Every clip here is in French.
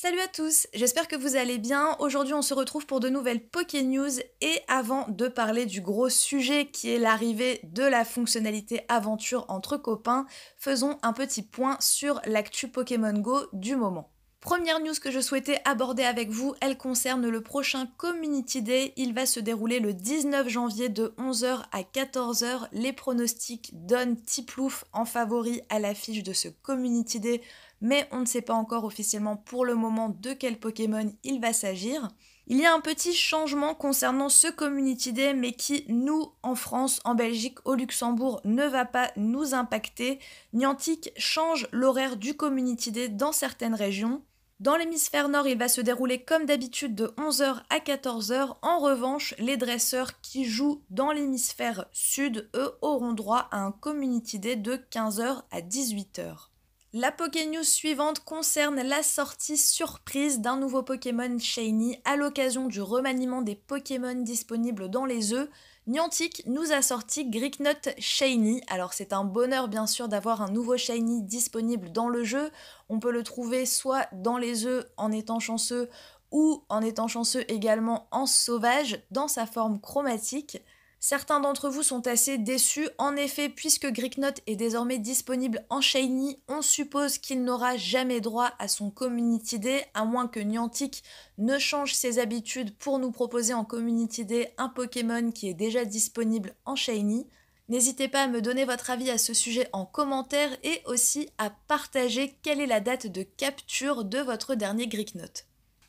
Salut à tous, j'espère que vous allez bien. Aujourd'hui on se retrouve pour de nouvelles Poké News et avant de parler du gros sujet qui est l'arrivée de la fonctionnalité aventure entre copains, faisons un petit point sur l'actu Pokémon Go du moment. Première news que je souhaitais aborder avec vous, elle concerne le prochain Community Day. Il va se dérouler le 19 janvier de 11h à 14h. Les pronostics donnent Tiplouf en favori à l'affiche de ce Community Day, mais on ne sait pas encore officiellement pour le moment de quel Pokémon il va s'agir. Il y a un petit changement concernant ce Community Day, mais qui, nous, en France, en Belgique, au Luxembourg, ne va pas nous impacter. Niantic change l'horaire du Community Day dans certaines régions. Dans l'hémisphère nord, il va se dérouler comme d'habitude de 11h à 14h. En revanche, les dresseurs qui jouent dans l'hémisphère sud, eux, auront droit à un community day de 15h à 18h. La Pokénews suivante concerne la sortie surprise d'un nouveau Pokémon Shiny à l'occasion du remaniement des Pokémon disponibles dans les œufs. Niantic nous a sorti Gricknut Shiny. Alors c'est un bonheur bien sûr d'avoir un nouveau Shiny disponible dans le jeu. On peut le trouver soit dans les œufs en étant chanceux ou en étant chanceux également en sauvage dans sa forme chromatique. Certains d'entre vous sont assez déçus. En effet, puisque Greeknote est désormais disponible en Shiny, on suppose qu'il n'aura jamais droit à son Community Day, à moins que Niantic ne change ses habitudes pour nous proposer en Community Day un Pokémon qui est déjà disponible en Shiny. N'hésitez pas à me donner votre avis à ce sujet en commentaire et aussi à partager quelle est la date de capture de votre dernier Greeknote.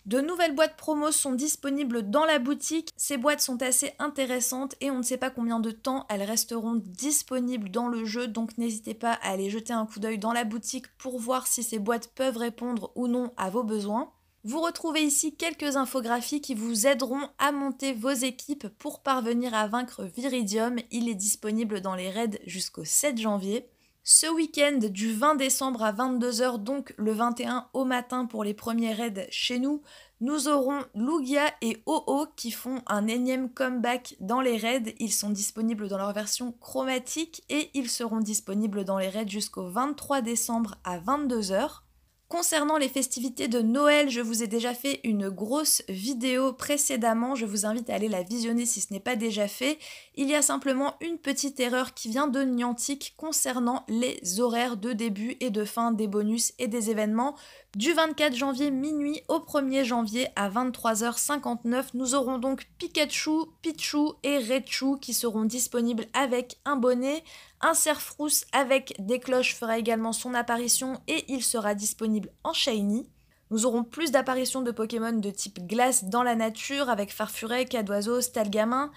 De nouvelles boîtes promo sont disponibles dans la boutique. Ces boîtes sont assez intéressantes et on ne sait pas combien de temps elles resteront disponibles dans le jeu, donc n'hésitez pas à aller jeter un coup d'œil dans la boutique pour voir si ces boîtes peuvent répondre ou non à vos besoins. Vous retrouvez ici quelques infographies qui vous aideront à monter vos équipes pour parvenir à vaincre Viridium. Il est disponible dans les raids jusqu'au 7 janvier. Ce week-end du 20 décembre à 22h, donc le 21 au matin pour les premiers raids chez nous, nous aurons Lugia et OO qui font un énième comeback dans les raids. Ils sont disponibles dans leur version chromatique et ils seront disponibles dans les raids jusqu'au 23 décembre à 22h. Concernant les festivités de Noël, je vous ai déjà fait une grosse vidéo précédemment, je vous invite à aller la visionner si ce n'est pas déjà fait. Il y a simplement une petite erreur qui vient de Niantic concernant les horaires de début et de fin des bonus et des événements. Du 24 janvier minuit au 1er janvier à 23h59, nous aurons donc Pikachu, Pichu et Rechu qui seront disponibles avec un bonnet. Un rousse avec des cloches fera également son apparition et il sera disponible en Shiny. Nous aurons plus d'apparitions de Pokémon de type glace dans la nature avec Farfuret, Cadoiseau, Stalgamin.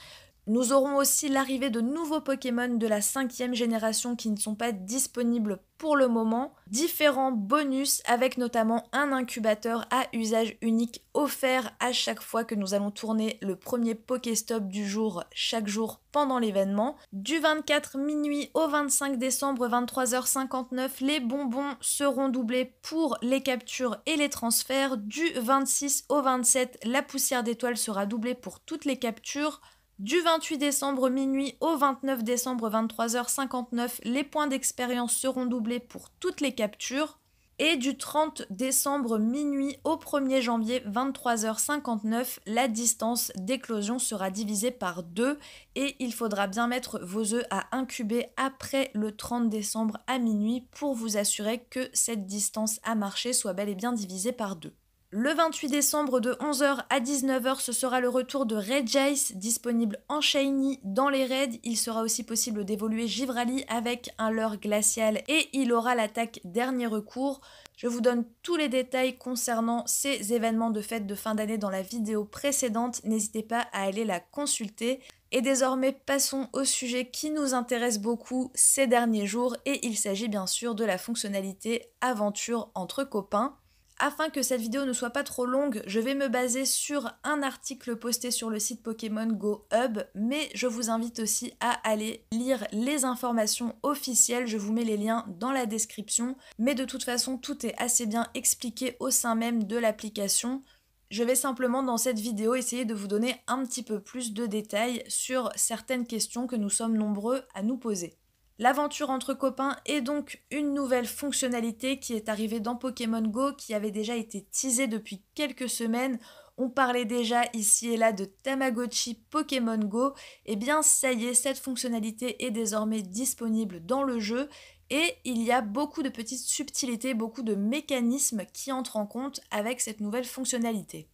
Nous aurons aussi l'arrivée de nouveaux Pokémon de la cinquième génération qui ne sont pas disponibles pour le moment, différents bonus avec notamment un incubateur à usage unique offert à chaque fois que nous allons tourner le premier Pokéstop du jour chaque jour pendant l'événement. Du 24 minuit au 25 décembre 23h59, les bonbons seront doublés pour les captures et les transferts. Du 26 au 27, la poussière d'étoile sera doublée pour toutes les captures. Du 28 décembre minuit au 29 décembre 23h59, les points d'expérience seront doublés pour toutes les captures. Et du 30 décembre minuit au 1er janvier 23h59, la distance d'éclosion sera divisée par 2 et il faudra bien mettre vos œufs à incuber après le 30 décembre à minuit pour vous assurer que cette distance à marcher soit bel et bien divisée par 2. Le 28 décembre de 11h à 19h, ce sera le retour de Red Jace, disponible en Shiny dans les raids. Il sera aussi possible d'évoluer Givrali avec un leurre glacial et il aura l'attaque dernier recours. Je vous donne tous les détails concernant ces événements de fête de fin d'année dans la vidéo précédente. N'hésitez pas à aller la consulter. Et désormais, passons au sujet qui nous intéresse beaucoup ces derniers jours, et il s'agit bien sûr de la fonctionnalité aventure entre copains. Afin que cette vidéo ne soit pas trop longue, je vais me baser sur un article posté sur le site Pokémon Go Hub, mais je vous invite aussi à aller lire les informations officielles, je vous mets les liens dans la description, mais de toute façon tout est assez bien expliqué au sein même de l'application. Je vais simplement dans cette vidéo essayer de vous donner un petit peu plus de détails sur certaines questions que nous sommes nombreux à nous poser. L'aventure entre copains est donc une nouvelle fonctionnalité qui est arrivée dans Pokémon Go qui avait déjà été teasée depuis quelques semaines. On parlait déjà ici et là de Tamagotchi Pokémon Go. Et eh bien ça y est, cette fonctionnalité est désormais disponible dans le jeu et il y a beaucoup de petites subtilités, beaucoup de mécanismes qui entrent en compte avec cette nouvelle fonctionnalité.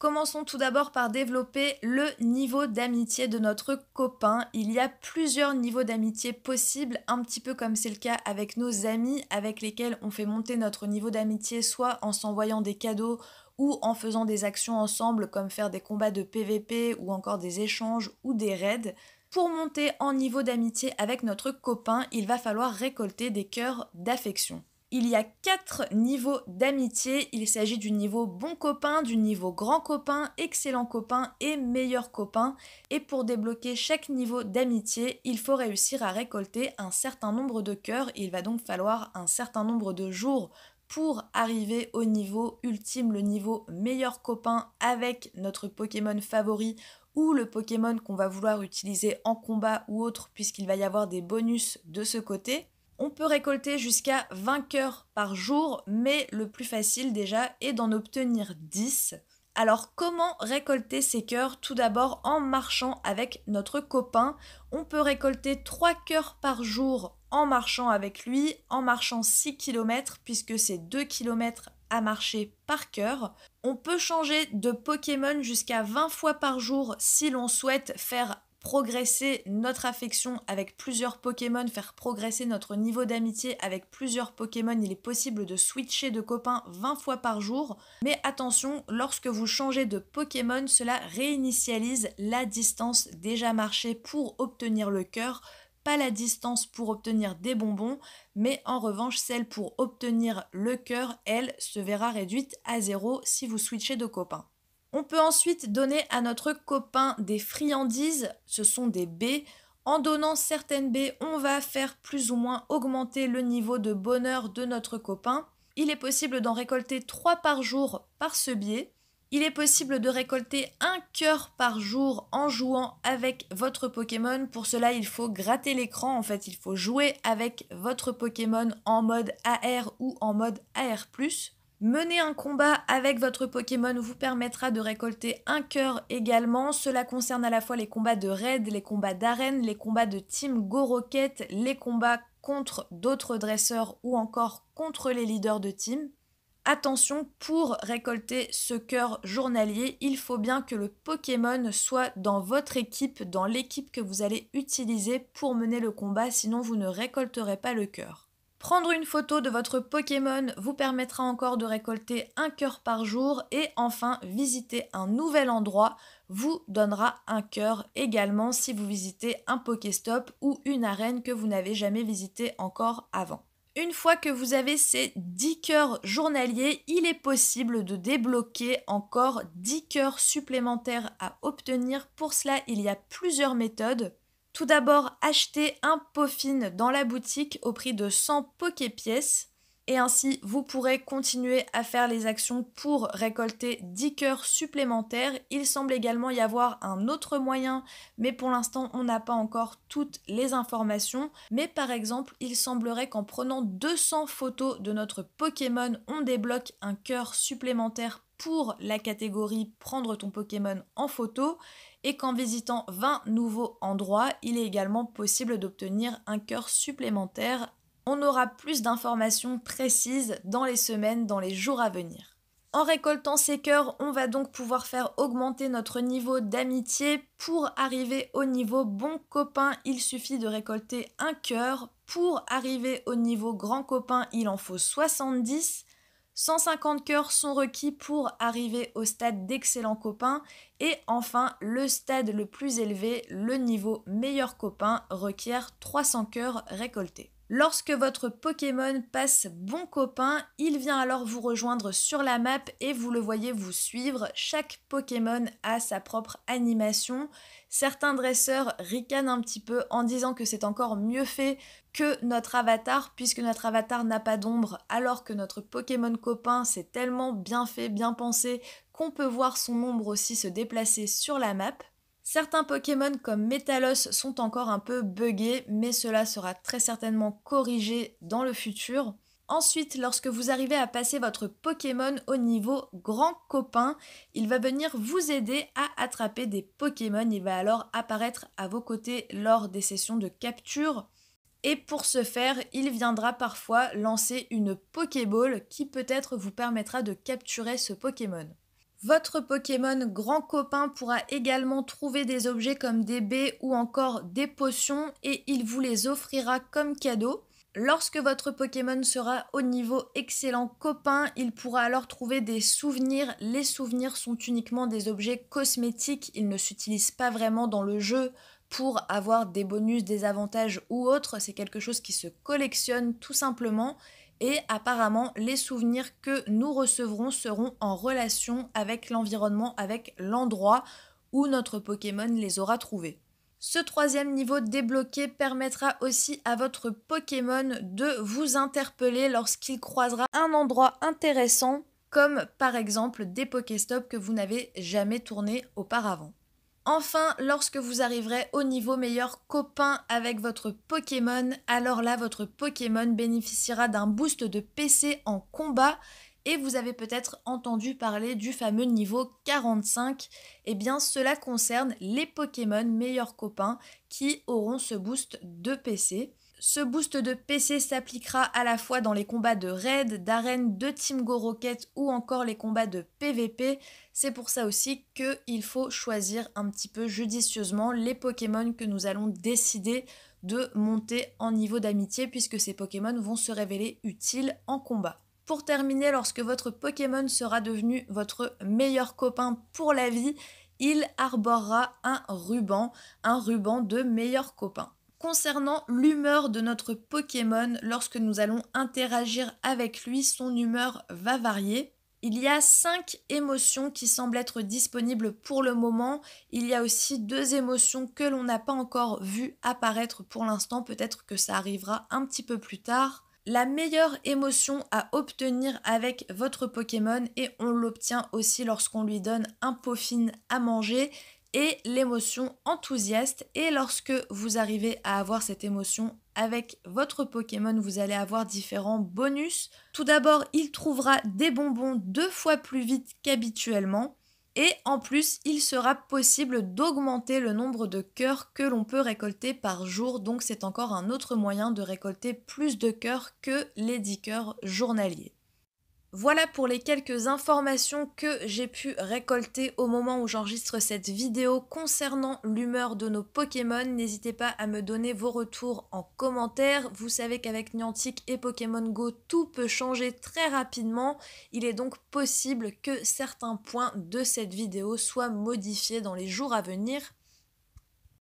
Commençons tout d'abord par développer le niveau d'amitié de notre copain. Il y a plusieurs niveaux d'amitié possibles, un petit peu comme c'est le cas avec nos amis avec lesquels on fait monter notre niveau d'amitié soit en s'envoyant des cadeaux ou en faisant des actions ensemble comme faire des combats de PVP ou encore des échanges ou des raids. Pour monter en niveau d'amitié avec notre copain, il va falloir récolter des cœurs d'affection. Il y a quatre niveaux d'amitié. Il s'agit du niveau bon copain, du niveau grand copain, excellent copain et meilleur copain. Et pour débloquer chaque niveau d'amitié, il faut réussir à récolter un certain nombre de cœurs. Il va donc falloir un certain nombre de jours pour arriver au niveau ultime, le niveau meilleur copain avec notre Pokémon favori ou le Pokémon qu'on va vouloir utiliser en combat ou autre puisqu'il va y avoir des bonus de ce côté. On peut récolter jusqu'à 20 cœurs par jour, mais le plus facile déjà est d'en obtenir 10. Alors comment récolter ces cœurs Tout d'abord en marchant avec notre copain. On peut récolter 3 cœurs par jour en marchant avec lui, en marchant 6 km puisque c'est 2 km à marcher par cœur. On peut changer de Pokémon jusqu'à 20 fois par jour si l'on souhaite faire progresser notre affection avec plusieurs Pokémon, faire progresser notre niveau d'amitié avec plusieurs Pokémon. Il est possible de switcher de copains 20 fois par jour. Mais attention, lorsque vous changez de Pokémon, cela réinitialise la distance déjà marchée pour obtenir le cœur. Pas la distance pour obtenir des bonbons, mais en revanche, celle pour obtenir le cœur, elle, se verra réduite à zéro si vous switchez de copains. On peut ensuite donner à notre copain des friandises, ce sont des baies. En donnant certaines baies, on va faire plus ou moins augmenter le niveau de bonheur de notre copain. Il est possible d'en récolter 3 par jour par ce biais. Il est possible de récolter un cœur par jour en jouant avec votre Pokémon. Pour cela, il faut gratter l'écran. En fait, il faut jouer avec votre Pokémon en mode AR ou en mode AR Mener un combat avec votre Pokémon vous permettra de récolter un cœur également. Cela concerne à la fois les combats de raid, les combats d'arène, les combats de team Go Rocket, les combats contre d'autres dresseurs ou encore contre les leaders de team. Attention, pour récolter ce cœur journalier, il faut bien que le Pokémon soit dans votre équipe, dans l'équipe que vous allez utiliser pour mener le combat, sinon vous ne récolterez pas le cœur. Prendre une photo de votre Pokémon vous permettra encore de récolter un cœur par jour et enfin visiter un nouvel endroit vous donnera un cœur également si vous visitez un Pokéstop ou une arène que vous n'avez jamais visitée encore avant. Une fois que vous avez ces 10 cœurs journaliers, il est possible de débloquer encore 10 cœurs supplémentaires à obtenir. Pour cela, il y a plusieurs méthodes. Tout d'abord, achetez un fine dans la boutique au prix de 100 Poké-pièces et ainsi vous pourrez continuer à faire les actions pour récolter 10 cœurs supplémentaires. Il semble également y avoir un autre moyen, mais pour l'instant on n'a pas encore toutes les informations. Mais par exemple, il semblerait qu'en prenant 200 photos de notre Pokémon, on débloque un cœur supplémentaire pour la catégorie Prendre ton Pokémon en photo et qu'en visitant 20 nouveaux endroits, il est également possible d'obtenir un cœur supplémentaire. On aura plus d'informations précises dans les semaines, dans les jours à venir. En récoltant ces cœurs, on va donc pouvoir faire augmenter notre niveau d'amitié. Pour arriver au niveau bon copain, il suffit de récolter un cœur. Pour arriver au niveau grand copain, il en faut 70. 150 cœurs sont requis pour arriver au stade d'excellent copain et enfin le stade le plus élevé, le niveau meilleur copain requiert 300 cœurs récoltés. Lorsque votre Pokémon passe bon copain, il vient alors vous rejoindre sur la map et vous le voyez vous suivre. Chaque Pokémon a sa propre animation. Certains dresseurs ricanent un petit peu en disant que c'est encore mieux fait que notre avatar, puisque notre avatar n'a pas d'ombre, alors que notre Pokémon copain, c'est tellement bien fait, bien pensé, qu'on peut voir son ombre aussi se déplacer sur la map. Certains Pokémon comme Metalos sont encore un peu buggés, mais cela sera très certainement corrigé dans le futur. Ensuite, lorsque vous arrivez à passer votre Pokémon au niveau grand copain, il va venir vous aider à attraper des Pokémon. Il va alors apparaître à vos côtés lors des sessions de capture. Et pour ce faire, il viendra parfois lancer une Pokéball qui peut-être vous permettra de capturer ce Pokémon. Votre Pokémon grand copain pourra également trouver des objets comme des baies ou encore des potions et il vous les offrira comme cadeau. Lorsque votre Pokémon sera au niveau excellent copain, il pourra alors trouver des souvenirs. Les souvenirs sont uniquement des objets cosmétiques, ils ne s'utilisent pas vraiment dans le jeu pour avoir des bonus, des avantages ou autres. C'est quelque chose qui se collectionne tout simplement et apparemment les souvenirs que nous recevrons seront en relation avec l'environnement, avec l'endroit où notre Pokémon les aura trouvés. Ce troisième niveau débloqué permettra aussi à votre Pokémon de vous interpeller lorsqu'il croisera un endroit intéressant, comme par exemple des Pokéstops que vous n'avez jamais tourné auparavant. Enfin, lorsque vous arriverez au niveau meilleur copain avec votre Pokémon, alors là, votre Pokémon bénéficiera d'un boost de PC en combat. Et vous avez peut-être entendu parler du fameux niveau 45. Eh bien, cela concerne les Pokémon meilleurs copains qui auront ce boost de PC. Ce boost de PC s'appliquera à la fois dans les combats de raid, d'arène, de Team Go Rocket ou encore les combats de PVP. C'est pour ça aussi qu'il faut choisir un petit peu judicieusement les Pokémon que nous allons décider de monter en niveau d'amitié puisque ces Pokémon vont se révéler utiles en combat. Pour terminer, lorsque votre Pokémon sera devenu votre meilleur copain pour la vie, il arborera un ruban, un ruban de meilleur copain concernant l'humeur de notre Pokémon lorsque nous allons interagir avec lui, son humeur va varier. Il y a cinq émotions qui semblent être disponibles pour le moment. Il y a aussi deux émotions que l'on n'a pas encore vues apparaître pour l'instant. Peut-être que ça arrivera un petit peu plus tard. La meilleure émotion à obtenir avec votre Pokémon, et on l'obtient aussi lorsqu'on lui donne un fine à manger, et l'émotion enthousiaste. Et lorsque vous arrivez à avoir cette émotion avec votre Pokémon, vous allez avoir différents bonus. Tout d'abord, il trouvera des bonbons deux fois plus vite qu'habituellement. Et en plus, il sera possible d'augmenter le nombre de cœurs que l'on peut récolter par jour. Donc c'est encore un autre moyen de récolter plus de cœurs que les 10 cœurs journaliers. Voilà pour les quelques informations que j'ai pu récolter au moment où j'enregistre cette vidéo concernant l'humeur de nos Pokémon. N'hésitez pas à me donner vos retours en commentaire. Vous savez qu'avec Niantic et Pokémon Go, tout peut changer très rapidement. Il est donc possible que certains points de cette vidéo soient modifiés dans les jours à venir